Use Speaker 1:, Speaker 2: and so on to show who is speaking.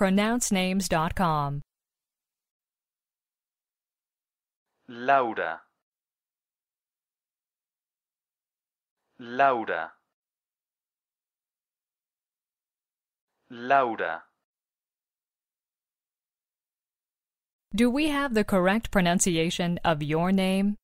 Speaker 1: pronouncenames.com.
Speaker 2: Laura Laura Laura
Speaker 1: Do we have the correct pronunciation of your name?